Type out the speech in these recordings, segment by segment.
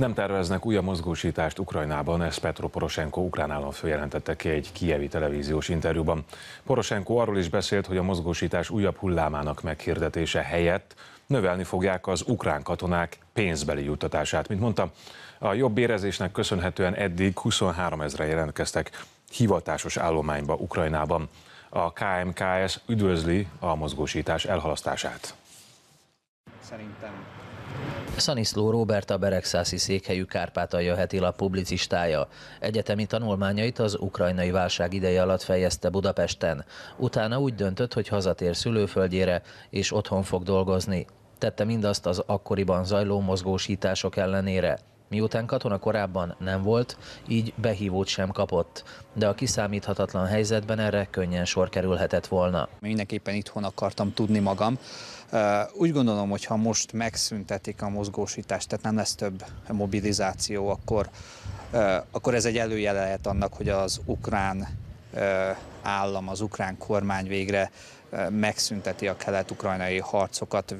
Nem terveznek újabb mozgósítást Ukrajnában, ezt Petro Poroshenko ukrán államfő jelentette ki egy kievi televíziós interjúban. Poroshenko arról is beszélt, hogy a mozgósítás újabb hullámának meghirdetése helyett növelni fogják az ukrán katonák pénzbeli juttatását. Mint mondta, a jobb érezésnek köszönhetően eddig 23 ezre jelentkeztek hivatásos állományba Ukrajnában. A KMKS üdvözli a mozgósítás elhalasztását. Szerintem Szaniszló Robert a Beregszászi székhelyű Kárpátalja heti lap publicistája. Egyetemi tanulmányait az ukrajnai válság ideje alatt fejezte Budapesten. Utána úgy döntött, hogy hazatér szülőföldjére, és otthon fog dolgozni. Tette mindazt az akkoriban zajló mozgósítások ellenére. Miután katona korábban nem volt, így behívót sem kapott, de a kiszámíthatatlan helyzetben erre könnyen sor kerülhetett volna. Mindenképpen itthon akartam tudni magam. Úgy gondolom, hogy ha most megszüntetik a mozgósítást, tehát nem lesz több mobilizáció, akkor, akkor ez egy előjele lehet annak, hogy az ukrán állam, az ukrán kormány végre megszünteti a kelet-ukrajnai harcokat,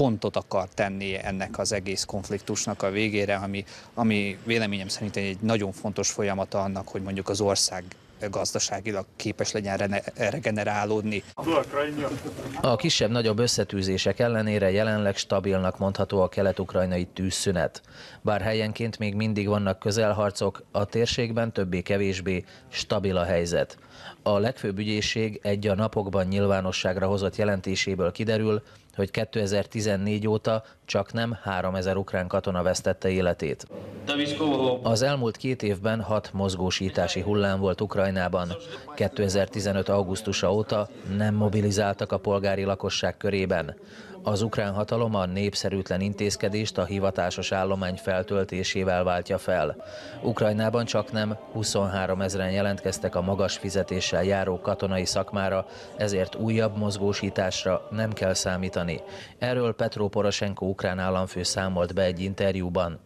pontot akar tenni ennek az egész konfliktusnak a végére, ami, ami véleményem szerint egy nagyon fontos folyamata annak, hogy mondjuk az ország gazdaságilag képes legyen regenerálódni. A kisebb-nagyobb összetűzések ellenére jelenleg stabilnak mondható a kelet-ukrajnai tűzszünet. Bár helyenként még mindig vannak közelharcok, a térségben többé-kevésbé stabil a helyzet. A legfőbb ügyészség egy a napokban nyilvánosságra hozott jelentéséből kiderül, hogy 2014 óta csak nem 3000 ukrán katona vesztette életét. Az elmúlt két évben hat mozgósítási hullám volt Ukrajnában. 2015. augusztusa óta nem mobilizáltak a polgári lakosság körében. Az ukrán hatalom a népszerűtlen intézkedést a hivatásos állomány feltöltésével váltja fel. Ukrajnában csak nem 23 ezeren jelentkeztek a magas fizetéssel járó katonai szakmára, ezért újabb mozgósításra nem kell számítani. Erről Petro Poroshenko ukrán államfő számolt be egy interjúban.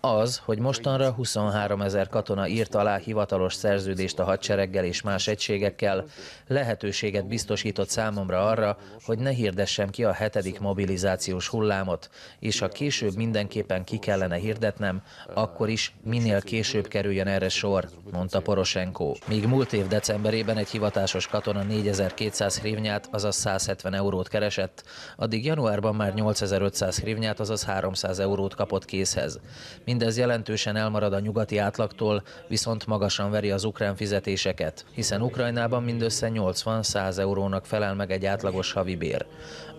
Az, hogy mostanra 23 ezer katona írt alá hivatalos szerződést a hadsereggel és más egységekkel, lehetőséget biztosított számomra arra, hogy ne hirdessem ki a hetedik mobilizációs hullámot, és ha később mindenképpen ki kellene hirdetnem, akkor is minél később kerüljön erre sor, mondta Poroshenko. Míg múlt év decemberében egy hivatásos katona 4200 hrivnyát, azaz 170 eurót keresett, addig januárban már 8500 hrivnyát, azaz 300 eurót kapott készhez. Mindez jelentősen elmarad a nyugati átlagtól, viszont magasan veri az ukrán fizetéseket, hiszen Ukrajnában mindössze 80-100 eurónak felel meg egy átlagos milliós havi bér.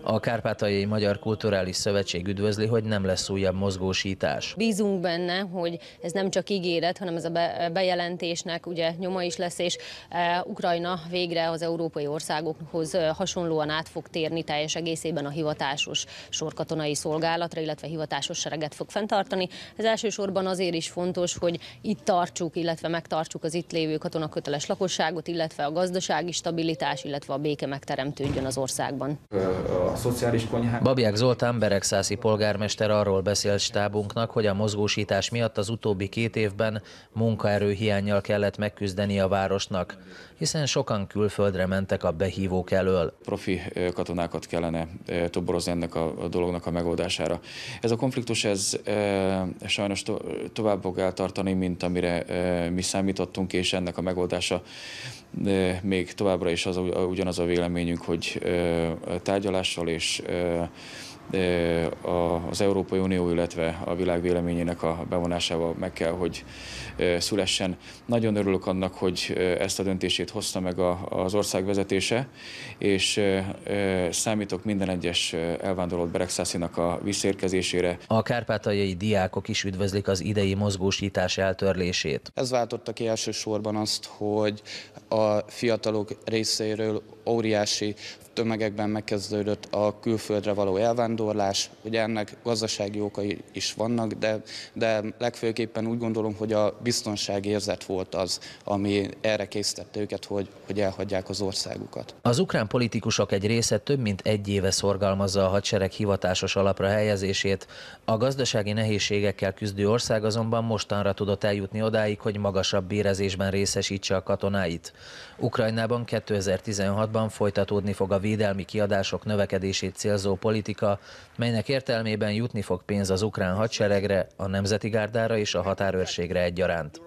A Kárpátaljai Magyar Kulturális Szövetség üdvözli, hogy nem lesz újabb mozgósítás. Bízunk benne, hogy ez nem csak ígéret, hanem ez a bejelentésnek ugye nyoma is lesz, és e, Ukrajna végre az európai országokhoz e, hasonlóan át fog térni teljes egészében a hivatásos sorkatonai szolgálatra, illetve hivatásos sereget fog fenntartani. Ez elsősorban azért is fontos, hogy itt tartsuk, illetve megtartsuk az itt lévő katonaköteles lakosságot, illetve a gazdasági stabilitás, illetve a béke megteremtődjön az ország országban. Babiák Zoltán Beregszászi polgármester arról beszélt stábunknak, hogy a mozgósítás miatt az utóbbi két évben munkaerő hiányjal kellett megküzdeni a városnak, hiszen sokan külföldre mentek a behívók elől. Profi katonákat kellene toborozni ennek a dolognak a megoldására. Ez a konfliktus ez sajnos tovább fog eltartani, mint amire mi számítottunk, és ennek a megoldása még továbbra is az, ugyanaz a véleményünk, hogy tárgyalással és az Európai Unió, illetve a világ véleményének a bevonásával meg kell, hogy szülessen. Nagyon örülök annak, hogy ezt a döntését hozta meg az ország vezetése, és számítok minden egyes elvándorolt Berekszászinak a visszérkezésére. A kárpátaljai diákok is üdvözlik az idei mozgósítás eltörlését. Ez váltotta ki elsősorban azt, hogy a fiatalok részéről óriási tömegekben megkezdődött a külföldre való elvándorlás, bevándorlás, ugye ennek gazdasági okai is vannak, de, de legfőképpen úgy gondolom, hogy a biztonságérzet volt az, ami erre készítette őket, hogy, hogy elhagyják az országukat. Az ukrán politikusok egy része több mint egy éve szorgalmazza a hadsereg hivatásos alapra helyezését. A gazdasági nehézségekkel küzdő ország azonban mostanra tudott eljutni odáig, hogy magasabb bérezésben részesítse a katonáit. Ukrajnában 2016-ban folytatódni fog a védelmi kiadások növekedését célzó politika, melynek értelmében jutni fog pénz az ukrán hadseregre, a Nemzeti Gárdára és a határőrségre egyaránt.